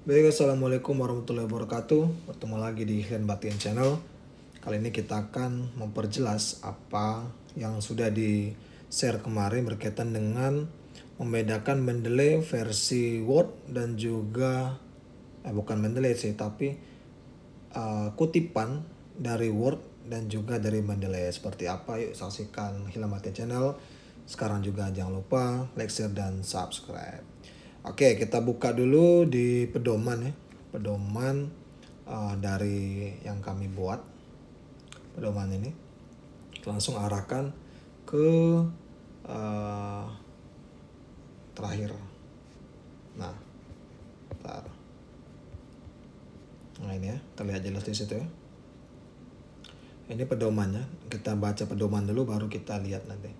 Baik, Assalamualaikum warahmatullahi wabarakatuh. Bertemu lagi di Hidden Batin Channel. Kali ini kita akan memperjelas apa yang sudah di-share kemarin berkaitan dengan membedakan Mendeley versi Word dan juga, eh bukan Mendeley sih, tapi uh, kutipan dari Word dan juga dari Mendeley. Seperti apa, yuk saksikan Hidden Batin Channel. Sekarang juga jangan lupa like, share, dan subscribe. Oke, kita buka dulu di pedoman ya. Pedoman uh, dari yang kami buat. Pedoman ini. Langsung arahkan ke uh, terakhir. Nah, bentar. Nah ini ya, terlihat jelas di situ ya. Ini pedomannya. Kita baca pedoman dulu baru kita lihat nanti.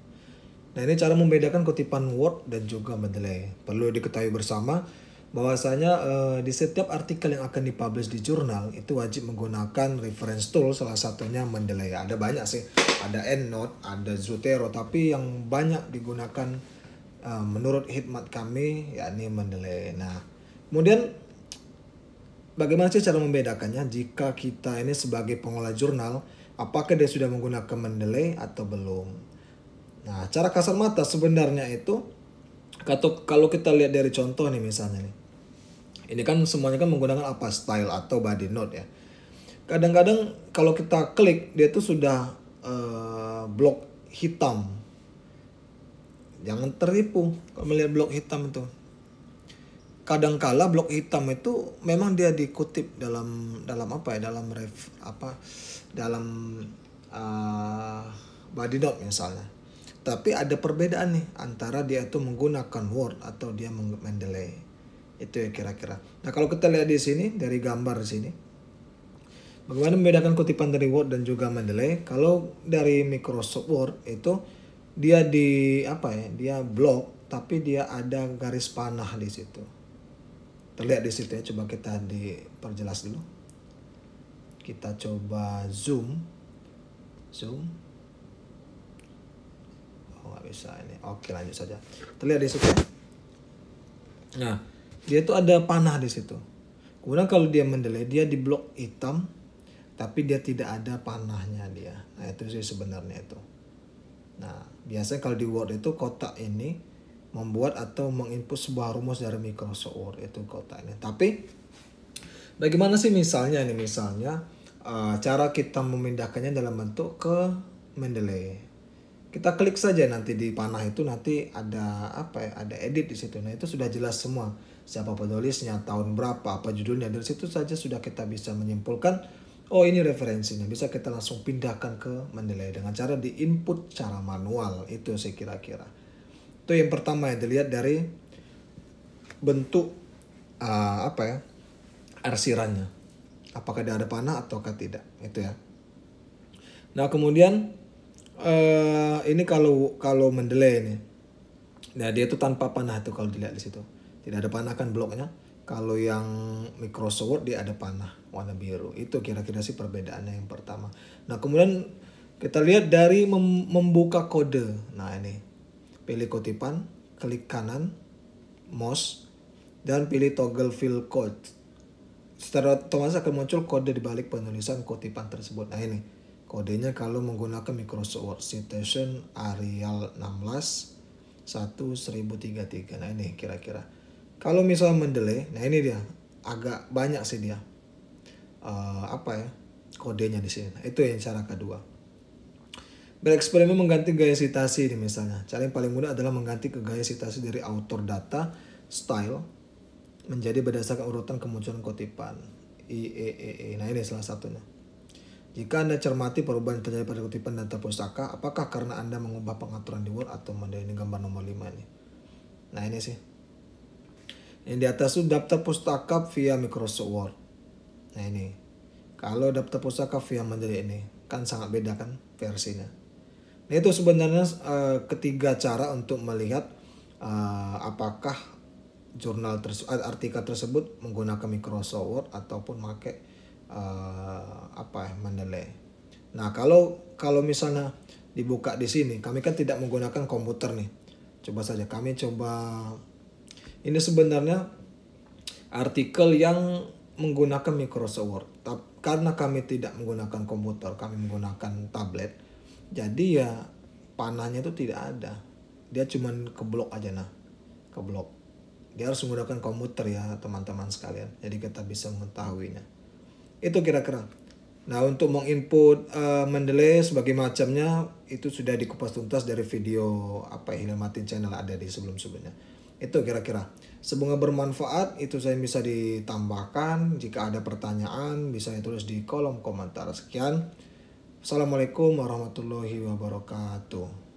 Nah ini cara membedakan kutipan Word dan juga Mendeley. Perlu diketahui bersama bahwasanya uh, di setiap artikel yang akan dipublish di jurnal itu wajib menggunakan reference tool salah satunya Mendeley. Ada banyak sih, ada EndNote, ada Zotero, tapi yang banyak digunakan uh, menurut hikmat kami yakni Mendeley. Nah, kemudian bagaimana sih cara membedakannya jika kita ini sebagai pengolah jurnal apakah dia sudah menggunakan Mendeley atau belum? Nah, cara kasat mata sebenarnya itu kalau kita lihat dari contoh nih misalnya nih. Ini kan semuanya kan menggunakan apa style atau body note ya. Kadang-kadang kalau kita klik dia tuh sudah uh, blok hitam. Jangan tertipu kalau melihat blok hitam itu kadang-kala blok hitam itu memang dia dikutip dalam dalam apa ya dalam ref apa dalam uh, body note misalnya tapi ada perbedaan nih antara dia itu menggunakan Word atau dia mendelay. Itu ya kira-kira. Nah kalau kita lihat di sini dari gambar di sini. Bagaimana membedakan kutipan dari Word dan juga mendelay Kalau dari Microsoft Word itu dia di apa ya? Dia blok tapi dia ada garis panah di situ. Terlihat di situ ya. Coba kita diperjelas dulu. Kita coba zoom. Zoom oh nggak bisa ini oke lanjut saja terlihat di situ ya? nah dia tuh ada panah di situ kemudian kalau dia mendelai dia di blok hitam tapi dia tidak ada panahnya dia nah itu sih sebenarnya itu nah biasanya kalau di Word itu kotak ini membuat atau menginput sebuah rumus dari Microsoft Word itu kotak ini tapi bagaimana sih misalnya ini misalnya uh, cara kita memindahkannya dalam bentuk ke Mendeley kita klik saja nanti di panah itu nanti ada apa ya ada edit di situ nah itu sudah jelas semua siapa penulisnya tahun berapa apa judulnya dari situ saja sudah kita bisa menyimpulkan oh ini referensinya bisa kita langsung pindahkan ke menilai dengan cara di input cara manual itu saya kira-kira itu yang pertama yang dilihat dari bentuk uh, apa ya arsirannya apakah dia ada panah ataukah tidak itu ya nah kemudian uh, ini kalau kalau mendelai ini. Nah, dia itu tanpa panah tuh kalau dilihat di situ. Tidak ada panah kan bloknya. Kalau yang Microsoft dia ada panah warna biru. Itu kira-kira sih perbedaannya yang pertama. Nah, kemudian kita lihat dari mem membuka kode. Nah, ini. Pilih kutipan, klik kanan, mouse, dan pilih toggle fill code. Secara otomatis akan muncul kode di balik penulisan kutipan tersebut. Nah, ini Kodenya kalau menggunakan Microsoft Word Citation Arial 16 1033. Nah ini kira-kira. Kalau misalnya mendelay, nah ini dia agak banyak sih dia. Uh, apa ya kodenya di sini. Nah, itu yang cara kedua. Bereksperimen mengganti gaya citasi ini misalnya. Cara yang paling mudah adalah mengganti ke gaya citasi dari author data style menjadi berdasarkan urutan kemunculan kutipan. IEEE. E e. Nah ini salah satunya. Jika Anda cermati perubahan terjadi pada kutipan data pustaka, apakah karena Anda mengubah pengaturan di Word atau ini gambar nomor 5 ini? Nah ini sih. Yang di atas itu daftar pustaka via Microsoft Word. Nah ini. Kalau daftar pustaka via mandiri ini, kan sangat beda kan versinya. Nah itu sebenarnya uh, ketiga cara untuk melihat uh, apakah jurnal tersebut, eh, artikel tersebut menggunakan Microsoft Word ataupun pakai uh, apa ya, Mendeley. Nah kalau kalau misalnya dibuka di sini, kami kan tidak menggunakan komputer nih. Coba saja kami coba ini sebenarnya artikel yang menggunakan Microsoft Word. Tapi karena kami tidak menggunakan komputer, kami menggunakan tablet. Jadi ya panahnya itu tidak ada. Dia cuman keblok aja nah. Keblok. Dia harus menggunakan komputer ya teman-teman sekalian. Jadi kita bisa mengetahuinya. Itu kira-kira. Nah, untuk menginput uh, eh, Mendeley sebagai macamnya itu sudah dikupas tuntas dari video apa Hilal Matin channel ada di sebelum-sebelumnya. Itu kira-kira. Semoga bermanfaat. Itu saya bisa ditambahkan. Jika ada pertanyaan bisa ditulis di kolom komentar. Sekian. Assalamualaikum warahmatullahi wabarakatuh.